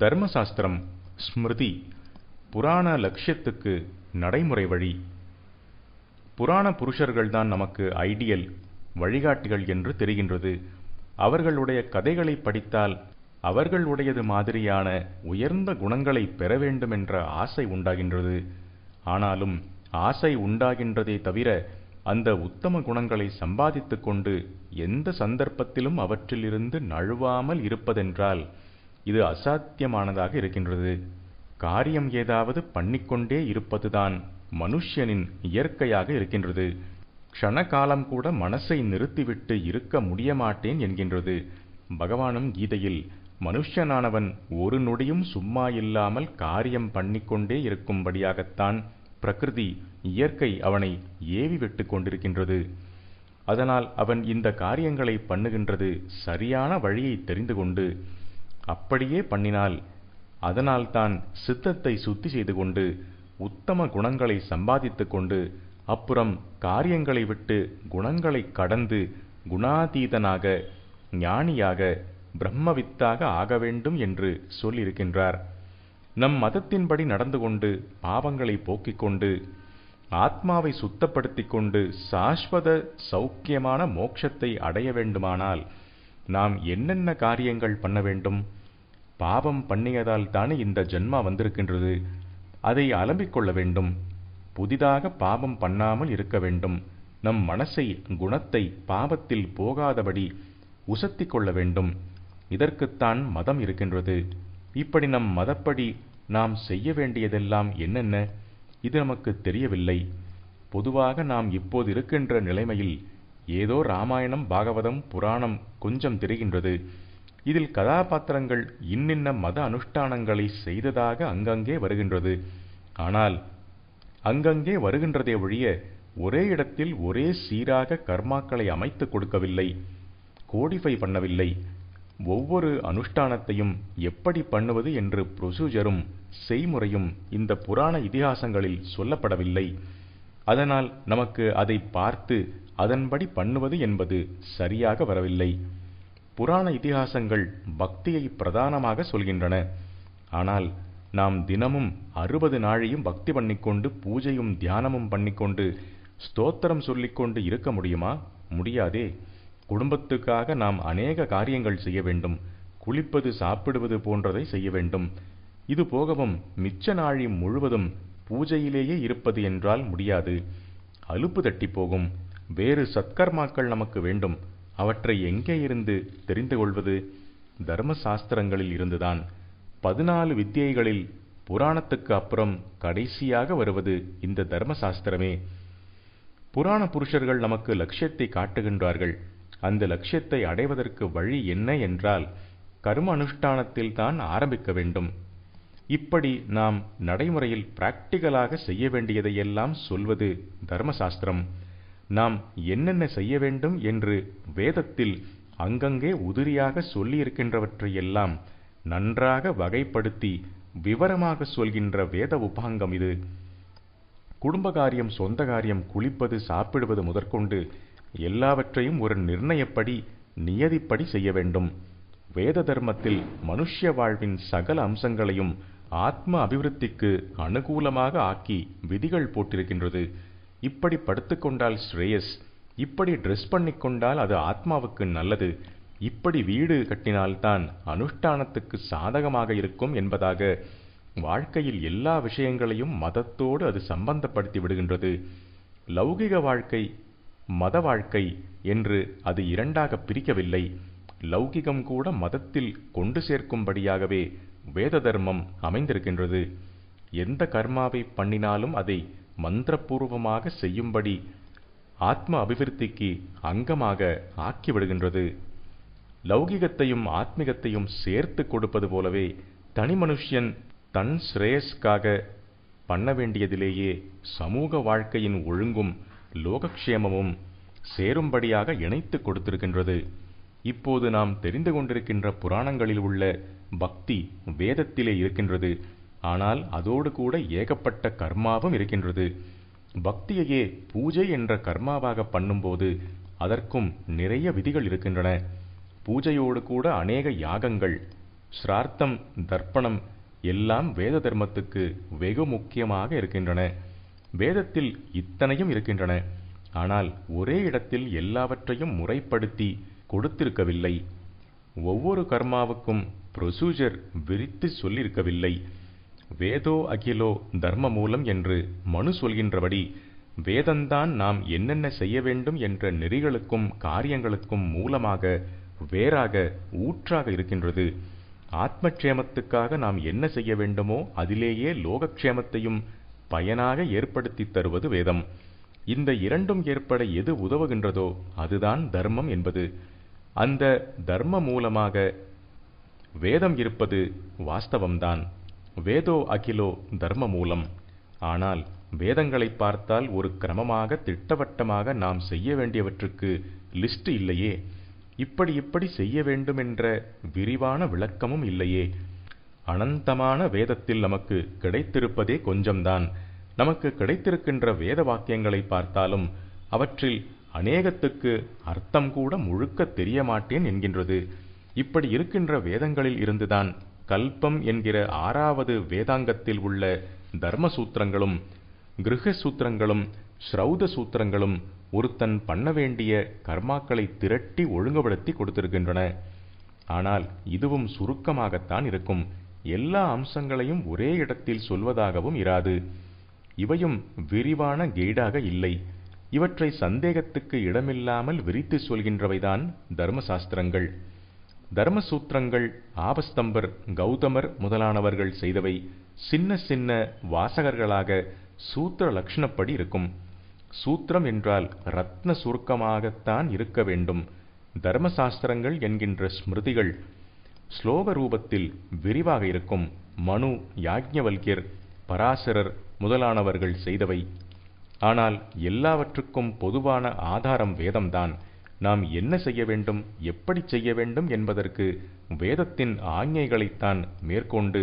தர்மசாஸ்திரம் ஸ்மிருதி புராண லட்சியத்துக்கு நடைமுறை வழி புராண புருஷர்கள்தான் நமக்கு ஐடியல் வழிகாட்டிகள் என்று தெரிகின்றது அவர்களுடைய கதைகளை படித்தால் அவர்களுடையது மாதிரியான உயர்ந்த குணங்களை பெற வேண்டுமென்ற ஆசை உண்டாகின்றது ஆனாலும் ஆசை உண்டாகின்றதே தவிர அந்த உத்தம குணங்களை சம்பாதித்துக்கொண்டு கொண்டு எந்த சந்தர்ப்பத்திலும் அவற்றிலிருந்து நழுவாமல் இருப்பதென்றால் இது அசாத்தியமானதாக இருக்கின்றது காரியம் ஏதாவது பண்ணிக்கொண்டே இருப்பதுதான் மனுஷியனின் இயற்கையாக இருக்கின்றது க்ஷண காலம் கூட மனசை நிறுத்திவிட்டு இருக்க முடியமாட்டேன் என்கின்றது பகவானும் கீதையில் மனுஷனானவன் ஒரு நொடியும் சும்மா இல்லாமல் காரியம் பண்ணிக்கொண்டே இருக்கும்படியாகத்தான் பிரகிருதி இயற்கை அவனை ஏவிவிட்டு கொண்டிருக்கின்றது அதனால் அவன் இந்த காரியங்களை பண்ணுகின்றது சரியான வழியை தெரிந்து கொண்டு அப்படியே பண்ணினால் அதனால்தான் சித்தத்தை சுத்தி செய்து கொண்டு உத்தம குணங்களை சம்பாதித்து கொண்டு அப்புறம் காரியங்களை விட்டு குணங்களை கடந்து குணாதீதனாக ஞானியாக பிரம்மவித்தாக ஆக வேண்டும் என்று சொல்லியிருக்கின்றார் நம் மதத்தின்படி நடந்து கொண்டு பாவங்களை போக்கிக் கொண்டு ஆத்மாவை சுத்தப்படுத்திக் கொண்டு சாஸ்வத சௌக்கியமான மோட்சத்தை அடைய வேண்டுமானால் நாம் என்னென்ன காரியங்கள் பண்ண வேண்டும் பாவம் பண்ணியதால் தானே இந்த ஜென்மா வந்திருக்கின்றது அதை அலம்பிக்கொள்ள வேண்டும் புதிதாக பாவம் பண்ணாமல் இருக்க வேண்டும் நம் மனசை குணத்தை பாவத்தில் போகாதபடி உசத்தி கொள்ள வேண்டும் இதற்குத்தான் மதம் இருக்கின்றது இப்படி நம் மதப்படி நாம் செய்ய வேண்டியதெல்லாம் என்னென்ன இது நமக்கு தெரியவில்லை பொதுவாக நாம் இப்போது இருக்கின்ற நிலைமையில் ஏதோ ராமாயணம் பாகவதம் புராணம் கொஞ்சம் தெரிகின்றது இதில் கதாபாத்திரங்கள் இன்னின்ன மத அனுஷ்டானங்களை செய்ததாக அங்கங்கே வருகின்றது ஆனால் அங்கங்கே வருகின்றதே ஒழிய ஒரே இடத்தில் ஒரே சீராக கர்மாக்களை அமைத்து கொடுக்கவில்லை கோடிஃபை பண்ணவில்லை ஒவ்வொரு அனுஷ்டானத்தையும் எப்படி பண்ணுவது என்று ப்ரொசீஜரும் செய்முறையும் இந்த புராண இதிகாசங்களில் சொல்லப்படவில்லை அதனால் நமக்கு அதை பார்த்து அதன்படி பண்ணுவது என்பது சரியாக வரவில்லை புராண இதிகாசங்கள் பக்தியை பிரதானமாக சொல்கின்றன ஆனால் நாம் தினமும் அறுபது நாழையும் பக்தி பண்ணிக்கொண்டு பூஜையும் தியானமும் பண்ணிக்கொண்டு ஸ்தோத்திரம் சொல்லிக்கொண்டு இருக்க முடியுமா முடியாதே குடும்பத்துக்காக நாம் அநேக காரியங்கள் செய்ய வேண்டும் குளிப்பது சாப்பிடுவது போன்றதை செய்ய வேண்டும் இது போகவும் மிச்ச நாழி முழுவதும் பூஜையிலேயே இருப்பது என்றால் முடியாது அலுப்பு தட்டி போகும் வேறு சத்கர்மாக்கள் நமக்கு வேண்டும் அவற்றை எங்கே இருந்து தெரிந்து கொள்வது தர்ம சாஸ்திரங்களில் இருந்துதான் பதினாலு வித்தியைகளில் புராணத்துக்கு அப்புறம் கடைசியாக வருவது இந்த தர்ம சாஸ்திரமே புராண புருஷர்கள் நமக்கு லட்சியத்தை காட்டுகின்றார்கள் அந்த லட்சியத்தை அடைவதற்கு வழி என்ன என்றால் கர்ம அனுஷ்டானத்தில் தான் ஆரம்பிக்க வேண்டும் இப்படி நாம் நடைமுறையில் பிராக்டிகலாக செய்ய வேண்டியதையெல்லாம் சொல்வது தர்மசாஸ்திரம் நாம் என்னென்ன செய்ய வேண்டும் என்று வேதத்தில் அங்கங்கே உதிரியாக சொல்லியிருக்கின்றவற்றையெல்லாம் நன்றாக வகைப்படுத்தி விவரமாக சொல்கின்ற வேத உபாங்கம் இது குடும்ப காரியம் சொந்த காரியம் குளிப்பது சாப்பிடுவது முதற்கொண்டு எல்லாவற்றையும் ஒரு நிர்ணயப்படி நியதிப்படி செய்ய வேண்டும் வேத தர்மத்தில் மனுஷ்ய வாழ்வின் சகல அம்சங்களையும் ஆத்ம அபிவிருத்திக்கு அனுகூலமாக ஆக்கி விதிகள் போட்டிருக்கின்றது இப்படி படுத்துக்கொண்டால் ஸ்ரேயஸ் இப்படி ட்ரெஸ் பண்ணிக்கொண்டால் அது ஆத்மாவுக்கு நல்லது இப்படி வீடு கட்டினால்தான் அனுஷ்டானத்துக்கு சாதகமாக இருக்கும் என்பதாக வாழ்க்கையில் எல்லா விஷயங்களையும் மதத்தோடு அது சம்பந்தப்படுத்தி விடுகின்றது லௌகிக வாழ்க்கை மத வாழ்க்கை என்று அது இரண்டாக பிரிக்கவில்லை லௌகிகம் கூட மதத்தில் கொண்டு சேர்க்கும்படியாகவே வேத தர்மம் அமைந்திருக்கின்றது எந்த கர்மாவை பண்ணினாலும் அதை மந்திரபூர்வமாக செய்யும்படி ஆத்ம அபிவிருத்திக்கு அங்கமாக ஆக்கிவிடுகின்றது லௌகிகத்தையும் ஆத்மிகத்தையும் சேர்த்து கொடுப்பது போலவே தனி மனுஷியன் தன் ஸ்ரேயஸ்க்காக பண்ண வேண்டியதிலேயே சமூக வாழ்க்கையின் ஒழுங்கும் லோகக்ஷேமமும் சேரும்படியாக இணைத்து கொடுத்திருக்கின்றது இப்போது நாம் தெரிந்து கொண்டிருக்கின்ற புராணங்களில் உள்ள பக்தி வேதத்திலே இருக்கின்றது ஆனால் அதோடு கூட ஏகப்பட்ட கர்மாவும் இருக்கின்றது பக்தியையே பூஜை என்ற கர்மாவாக பண்ணும்போது அதற்கும் நிறைய விதிகள் இருக்கின்றன பூஜையோடு கூட அநேக யாகங்கள் ஸ்ரார்த்தம் தர்ப்பணம் எல்லாம் வேத தர்மத்துக்கு வெகு முக்கியமாக இருக்கின்றன வேதத்தில் இத்தனையும் இருக்கின்றன ஆனால் ஒரே இடத்தில் எல்லாவற்றையும் முறைப்படுத்தி கொடுத்திருக்கவில்லை ஒவ்வொரு கர்மாவுக்கும் ப்ரொசூஜர் விரித்து சொல்லியிருக்கவில்லை வேதோ அகிலோ தர்ம மூலம் என்று மனு சொல்கின்றபடி வேதந்தான் நாம் என்னென்ன செய்ய வேண்டும் என்ற நெறிகளுக்கும் காரியங்களுக்கும் மூலமாக வேறாக ஊற்றாக இருக்கின்றது ஆத்மக்ஷேமத்துக்காக நாம் என்ன செய்ய வேண்டுமோ அதிலேயே லோகக்ஷேமத்தையும் பயனாக ஏற்படுத்தி தருவது வேதம் இந்த இரண்டும் ஏற்பட எது உதவுகின்றதோ அதுதான் தர்மம் என்பது அந்த தர்ம மூலமாக வேதம் இருப்பது வாஸ்தவம்தான் வேதோ அகிலோ தர்ம மூலம் ஆனால் வேதங்களை பார்த்தால் ஒரு கிரமமாக திட்டவட்டமாக நாம் செய்ய வேண்டியவற்றுக்கு லிஸ்ட் இல்லையே இப்படி இப்படி செய்ய வேண்டும் என்ற விரிவான விளக்கமும் இல்லையே அனந்தமான வேதத்தில் நமக்கு கிடைத்திருப்பதே கொஞ்சம்தான் நமக்கு கிடைத்திருக்கின்ற வேத வாக்கியங்களை பார்த்தாலும் அவற்றில் அநேகத்துக்கு அர்த்தம் கூட முழுக்க தெரிய மாட்டேன் என்கின்றது இப்படி இருக்கின்ற வேதங்களில் இருந்துதான் கல்பம் என்கிற ஆறாவது வேதாங்கத்தில் உள்ள தர்ம சூத்திரங்களும் சூத்திரங்களும் ஸ்ரௌத சூத்திரங்களும் ஒருத்தன் பண்ண வேண்டிய கர்மாக்களை திரட்டி ஒழுங்குபடுத்தி கொடுத்திருக்கின்றன ஆனால் இதுவும் சுருக்கமாகத்தான் இருக்கும் எல்லா அம்சங்களையும் ஒரே இடத்தில் சொல்வதாகவும் இராது இவையும் விரிவான கைடாக இல்லை இவற்றை சந்தேகத்துக்கு இடமில்லாமல் விரித்து சொல்கின்றவைதான் தர்மசாஸ்திரங்கள் தர்மசூத்திரங்கள் ஆபஸ்தம்பர் கௌதமர் முதலானவர்கள் செய்தவை சின்ன சின்ன வாசகர்களாக சூத்திர லக்ஷணப்படி இருக்கும் சூத்திரம் என்றால் ரத்ன சுருக்கமாகத்தான் இருக்க வேண்டும் தர்மசாஸ்திரங்கள் என்கின்ற ஸ்மிருதிகள் ஸ்லோக ரூபத்தில் விரிவாக இருக்கும் மனு யாக்ஞவல்யர் பராசரர் முதலானவர்கள் செய்தவை ஆனால் எல்லாவற்றுக்கும் பொதுவான ஆதாரம் வேதம்தான் நாம் என்ன செய்ய வேண்டும் எப்படி செய்ய வேண்டும் என்பதற்கு வேதத்தின் ஆஞ்ஞைகளைத்தான் மேற்கொண்டு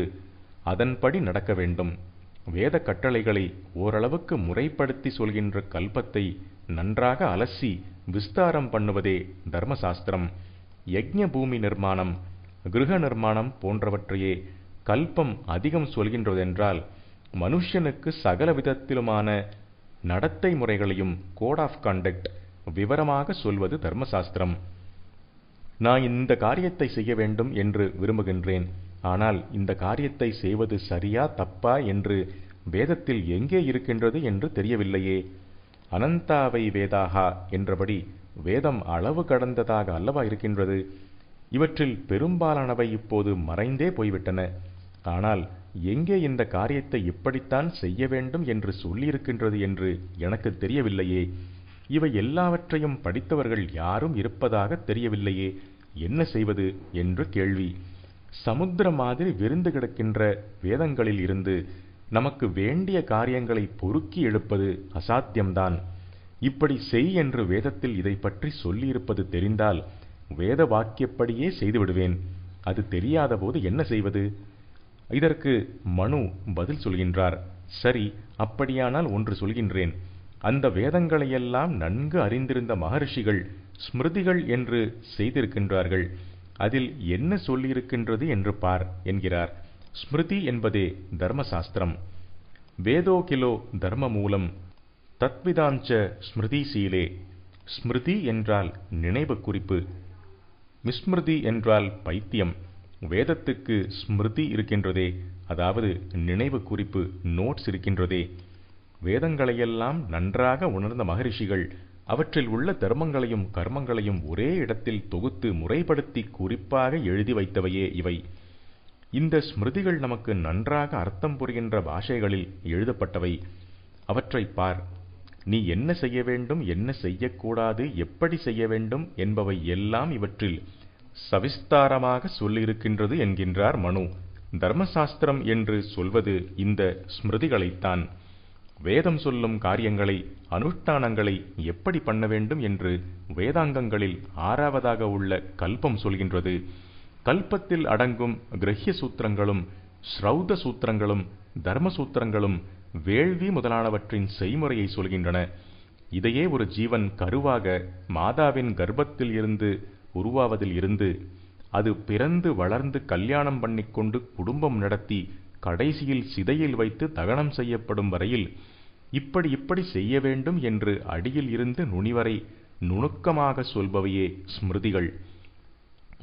அதன்படி நடக்க வேண்டும் வேத கட்டளைகளை ஓரளவுக்கு முறைப்படுத்தி சொல்கின்ற கல்பத்தை நன்றாக அலசி விஸ்தாரம் பண்ணுவதே தர்மசாஸ்திரம் யஜ்ஞ பூமி நிர்மாணம் கிருஹ நிர்மாணம் போன்றவற்றையே கல்பம் அதிகம் சொல்கின்றதென்றால் மனுஷனுக்கு சகல விதத்திலுமான நடத்தை முறைகளையும் கோட் ஆஃப் கண்டக்ட் விவரமாக சொல்வது தர்மசாஸ்திரம் நான் இந்த காரியத்தை செய்ய வேண்டும் என்று விரும்புகின்றேன் ஆனால் இந்த காரியத்தை செய்வது சரியா தப்பா என்று வேதத்தில் எங்கே இருக்கின்றது என்று தெரியவில்லையே அனந்தாவை வேதாகா என்றபடி வேதம் அளவு கடந்ததாக அல்லவா இருக்கின்றது இவற்றில் பெரும்பாலானவை இப்போது மறைந்தே போய்விட்டன ஆனால் எங்கே இந்த காரியத்தை இப்படித்தான் செய்ய வேண்டும் என்று சொல்லியிருக்கின்றது என்று எனக்கு தெரியவில்லையே இவை எல்லாவற்றையும் படித்தவர்கள் யாரும் இருப்பதாக தெரியவில்லையே என்ன செய்வது என்று கேள்வி சமுத்திர மாதிரி விருந்து கிடக்கின்ற வேதங்களில் இருந்து நமக்கு வேண்டிய காரியங்களை பொறுக்கி எழுப்பது அசாத்தியம்தான் இப்படி செய் என்று வேதத்தில் இதை பற்றி சொல்லியிருப்பது தெரிந்தால் வேத வாக்கியப்படியே செய்துவிடுவேன் அது தெரியாதபோது என்ன செய்வது இதற்கு மனு பதில் சொல்கின்றார் சரி அப்படியானால் ஒன்று சொல்கின்றேன் அந்த வேதங்களையெல்லாம் நன்கு அறிந்திருந்த மகர்ஷிகள் ஸ்மிருதிகள் என்று செய்திருக்கின்றார்கள் அதில் என்ன சொல்லியிருக்கின்றது என்று பார் என்கிறார் ஸ்மிருதி என்பதே தர்மசாஸ்திரம் வேதோ கிலோ தர்ம மூலம் தத்விதாஞ்ச சீலே ஸ்மிருதி என்றால் நினைவு குறிப்பு விஸ்மிருதி என்றால் பைத்தியம் வேதத்துக்கு ஸ்மிருதி இருக்கின்றதே அதாவது நினைவு குறிப்பு நோட்ஸ் இருக்கின்றதே வேதங்களையெல்லாம் நன்றாக உணர்ந்த மகரிஷிகள் அவற்றில் உள்ள தர்மங்களையும் கர்மங்களையும் ஒரே இடத்தில் தொகுத்து முறைப்படுத்தி குறிப்பாக எழுதி வைத்தவையே இவை இந்த ஸ்மிருதிகள் நமக்கு நன்றாக அர்த்தம் புரிகின்ற பாஷைகளில் எழுதப்பட்டவை அவற்றை பார் நீ என்ன செய்ய வேண்டும் என்ன செய்யக்கூடாது எப்படி செய்ய வேண்டும் என்பவை எல்லாம் இவற்றில் சவிஸ்தாரமாக சொல்லியிருக்கின்றது என்கின்றார் மனு தர்மசாஸ்திரம் என்று சொல்வது இந்த ஸ்மிருதிகளைத்தான் வேதம் சொல்லும் காரியங்களை அனுஷ்டானங்களை எப்படி பண்ண வேண்டும் என்று வேதாங்கங்களில் ஆறாவதாக உள்ள கல்பம் சொல்கின்றது கல்பத்தில் அடங்கும் கிரஹிய சூத்திரங்களும் ஸ்ரௌத சூத்திரங்களும் தர்ம சூத்திரங்களும் வேள்வி முதலானவற்றின் செய்முறையை சொல்கின்றன இதையே ஒரு ஜீவன் கருவாக மாதாவின் கர்ப்பத்தில் இருந்து உருவாவதில் இருந்து அது பிறந்து வளர்ந்து கல்யாணம் பண்ணிக்கொண்டு குடும்பம் நடத்தி கடைசியில் சிதையில் வைத்து தகனம் செய்யப்படும் வரையில் இப்படி இப்படி செய்ய வேண்டும் என்று அடியில் இருந்து நுனிவரை நுணுக்கமாக சொல்பவையே ஸ்மிருதிகள்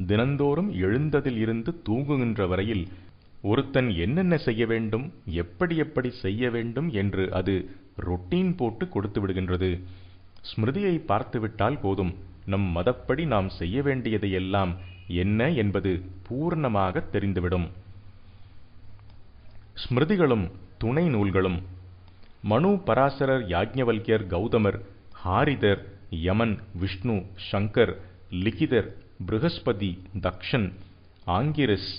தினந்தோறும் எழுந்ததில் இருந்து தூங்குகின்ற வரையில் ஒருத்தன் என்னென்ன செய்ய வேண்டும் எப்படி எப்படி செய்ய வேண்டும் என்று அது ரொட்டீன் போட்டு கொடுத்து விடுகின்றது ஸ்மிருதியை பார்த்துவிட்டால் போதும் நம் மதப்படி நாம் செய்ய வேண்டியதை எல்லாம் என்ன என்பது பூர்ணமாக தெரிந்துவிடும் ஸ்மிருதிகளும் துணை நூல்களும் மனு பராசரர் யாஜ்ஞவல்யர் கௌதமர் ஹாரிதர் யமன் விஷ்ணு சங்கர் லிகிதர் பிருகஸ்பதி தக்ஷன் ஆங்கிரஸ்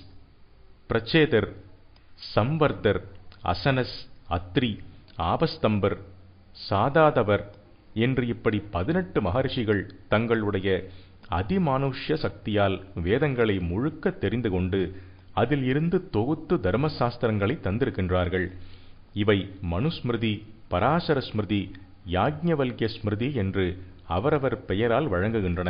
பிரச்சேதர் சம்வர்தர் அசனஸ் அத்ரி ஆபஸ்தம்பர் சாதாதவர் என்று இப்படி பதினெட்டு மகர்ஷிகள் தங்களுடைய அதிமானுஷ்ய சக்தியால் வேதங்களை முழுக்க தெரிந்து கொண்டு அதில் இருந்து தொகுத்து தர்மசாஸ்திரங்களை தந்திருக்கின்றார்கள் இவை மனுஸ்மிருதி பராசர ஸ்மிருதி யாஜ்ஞவல்ய ஸ்மிருதி என்று அவரவர் பெயரால் வழங்குகின்றன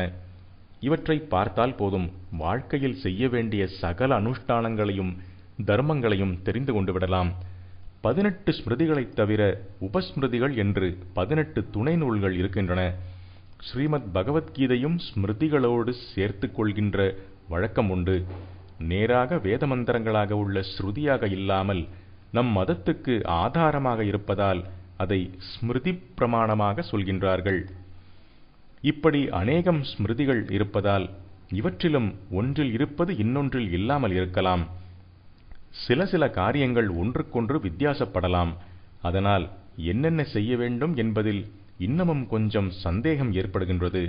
இவற்றை பார்த்தால் போதும் வாழ்க்கையில் செய்ய வேண்டிய சகல அனுஷ்டானங்களையும் தர்மங்களையும் தெரிந்து கொண்டு விடலாம் பதினெட்டு ஸ்மிருதிகளைத் தவிர உபஸ்மிருதிகள் என்று பதினெட்டு துணை நூல்கள் இருக்கின்றன ஸ்ரீமத் பகவத்கீதையும் ஸ்மிருதிகளோடு சேர்த்து கொள்கின்ற வழக்கம் உண்டு நேராக வேத மந்திரங்களாக உள்ள ஸ்ருதியாக இல்லாமல் நம் மதத்துக்கு ஆதாரமாக இருப்பதால் அதை ஸ்மிருதி பிரமாணமாக சொல்கின்றார்கள் இப்படி அநேகம் ஸ்மிருதிகள் இருப்பதால் இவற்றிலும் ஒன்றில் இருப்பது இன்னொன்றில் இல்லாமல் இருக்கலாம் சில சில காரியங்கள் ஒன்றுக்கொன்று வித்தியாசப்படலாம் அதனால் என்னென்ன செய்ய வேண்டும் என்பதில் இன்னமும் கொஞ்சம் சந்தேகம் ஏற்படுகின்றது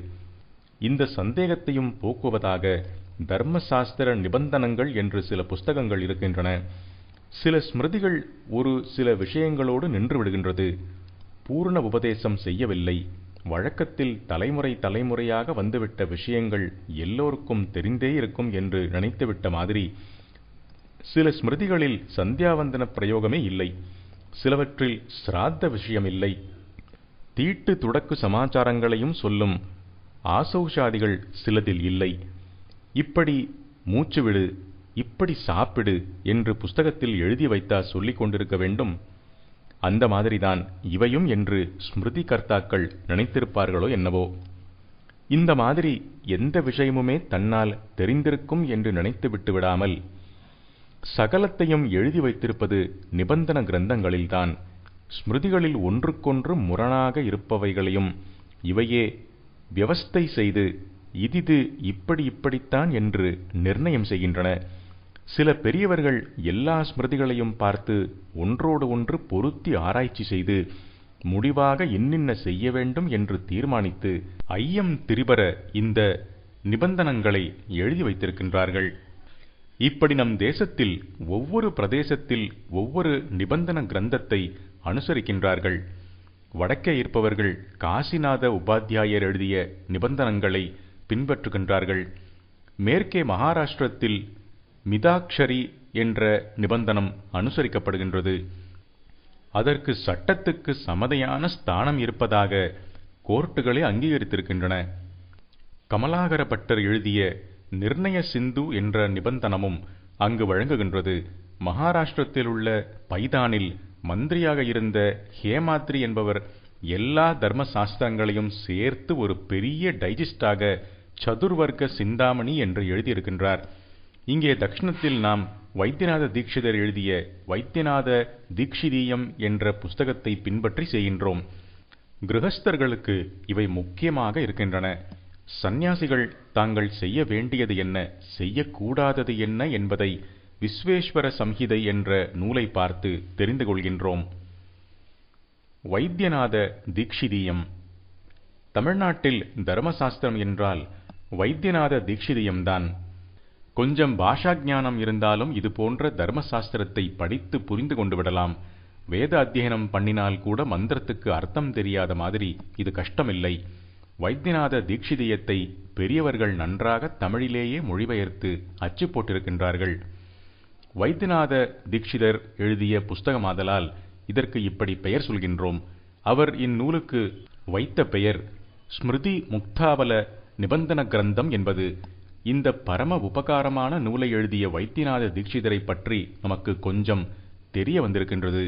இந்த சந்தேகத்தையும் போக்குவதாக தர்ம சாஸ்திர நிபந்தனங்கள் என்று சில புஸ்தகங்கள் இருக்கின்றன சில ஸ்மிருதிகள் ஒரு சில விஷயங்களோடு நின்று விடுகின்றது பூர்ண உபதேசம் செய்யவில்லை வழக்கத்தில் தலைமுறை தலைமுறையாக வந்துவிட்ட விஷயங்கள் எல்லோருக்கும் தெரிந்தே இருக்கும் என்று நினைத்துவிட்ட மாதிரி சில ஸ்மிருதிகளில் சந்தியாவந்தன பிரயோகமே இல்லை சிலவற்றில் சிராத்த விஷயமில்லை தீட்டு துடக்கு சமாச்சாரங்களையும் சொல்லும் ஆசௌஷாதிகள் சிலதில் இல்லை இப்படி மூச்சுவிடு இப்படி சாப்பிடு என்று புஸ்தகத்தில் எழுதி வைத்தா சொல்லிக் கொண்டிருக்க வேண்டும் அந்த மாதிரிதான் இவையும் என்று ஸ்மிருதி கர்த்தாக்கள் நினைத்திருப்பார்களோ என்னவோ இந்த மாதிரி எந்த விஷயமுமே தன்னால் தெரிந்திருக்கும் என்று நினைத்து விட்டு விடாமல் சகலத்தையும் எழுதி வைத்திருப்பது நிபந்தன கிரந்தங்களில்தான் ஸ்மிருதிகளில் ஒன்றுக்கொன்று முரணாக இருப்பவைகளையும் இவையே வியவஸ்தை செய்து இதிது இப்படி இப்படித்தான் என்று நிர்ணயம் செய்கின்றன சில பெரியவர்கள் எல்லா ஸ்மிருதிகளையும் பார்த்து ஒன்றோடு ஒன்று பொருத்தி ஆராய்ச்சி செய்து முடிவாக இன்னின்ன செய்ய வேண்டும் என்று தீர்மானித்து ஐயம் திரிபர இந்த நிபந்தனங்களை எழுதி வைத்திருக்கின்றார்கள் இப்படி நம் தேசத்தில் ஒவ்வொரு பிரதேசத்தில் ஒவ்வொரு நிபந்தன கிரந்தத்தை அனுசரிக்கின்றார்கள் வடக்கே இருப்பவர்கள் காசிநாத உபாத்தியாயர் எழுதிய நிபந்தனங்களை பின்பற்றுகின்றார்கள் மேற்கே மகாராஷ்டிரத்தில் மிதாக்ஷரி என்ற நிபந்தனம் அனுசரிக்கப்படுகின்றது அதற்கு சட்டத்துக்கு சமதையான ஸ்தானம் இருப்பதாக கோர்ட்டுகளை அங்கீகரித்திருக்கின்றன கமலாகரப்பட்டர் எழுதிய நிர்ணய சிந்து என்ற நிபந்தனமும் அங்கு வழங்குகின்றது மகாராஷ்டிரத்தில் உள்ள பைதானில் மந்திரியாக இருந்த ஹேமாத்ரி என்பவர் எல்லா தர்ம சாஸ்திரங்களையும் சேர்த்து ஒரு பெரிய டைஜஸ்டாக சதுர்வர்க்க சிந்தாமணி என்று எழுதியிருக்கின்றார் இங்கே தக்ஷணத்தில் நாம் வைத்தியநாத தீட்சிதர் எழுதிய வைத்தியநாத தீட்சிதீயம் என்ற புஸ்தகத்தை பின்பற்றி செய்கின்றோம் கிரகஸ்தர்களுக்கு இவை முக்கியமாக இருக்கின்றன சந்நியாசிகள் தாங்கள் செய்ய வேண்டியது என்ன செய்யக்கூடாதது என்ன என்பதை விஸ்வேஸ்வர சம்ஹிதை என்ற நூலை பார்த்து தெரிந்து கொள்கின்றோம் வைத்தியநாத தீக்ஷிதீயம் தமிழ்நாட்டில் தர்மசாஸ்திரம் என்றால் வைத்தியநாத தீக்ஷிதியம்தான் கொஞ்சம் பாஷா ஞானம் இருந்தாலும் இது போன்ற தர்மசாஸ்திரத்தை படித்து புரிந்து கொண்டு விடலாம் வேத அத்தியனம் பண்ணினால் கூட மந்திரத்துக்கு அர்த்தம் தெரியாத மாதிரி இது கஷ்டமில்லை வைத்தியநாத தீக்ஷிதியத்தை பெரியவர்கள் நன்றாக தமிழிலேயே மொழிபெயர்த்து அச்சு போட்டிருக்கின்றார்கள் வைத்தியநாத தீக்ஷிதர் எழுதிய புஸ்தகமாதலால் இதற்கு இப்படி பெயர் சொல்கின்றோம் அவர் இந்நூலுக்கு வைத்த பெயர் ஸ்மிருதி முக்தாபல நிபந்தன கிரந்தம் என்பது இந்த பரம உபகாரமான நூலை எழுதிய வைத்தியநாத தீட்சிதரை பற்றி நமக்கு கொஞ்சம் தெரிய வந்திருக்கின்றது